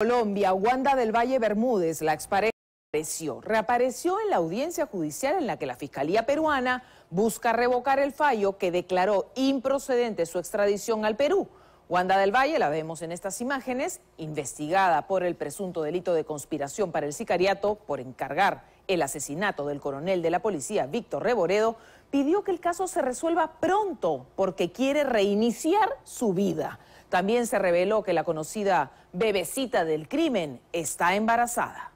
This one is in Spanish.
Colombia, Wanda del Valle Bermúdez, la expareja, reapareció. reapareció en la audiencia judicial en la que la Fiscalía Peruana busca revocar el fallo que declaró improcedente su extradición al Perú. Wanda del Valle, la vemos en estas imágenes, investigada por el presunto delito de conspiración para el sicariato por encargar el asesinato del coronel de la policía Víctor Reboredo, pidió que el caso se resuelva pronto porque quiere reiniciar su vida. También se reveló que la conocida bebecita del crimen está embarazada.